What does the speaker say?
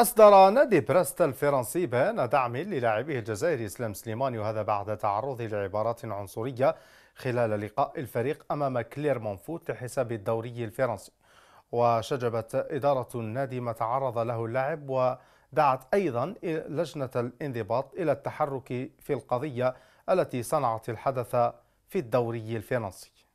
أصدر نادي برست الفرنسي بيان دعم للاعبه الجزائري إسلام سليماني وهذا بعد تعرضه لعبارات عنصرية خلال لقاء الفريق أمام كليرمون فوت لحساب الدوري الفرنسي وشجبت إدارة النادي ما تعرض له اللاعب ودعت أيضا لجنة الانضباط إلى التحرك في القضية التي صنعت الحدث في الدوري الفرنسي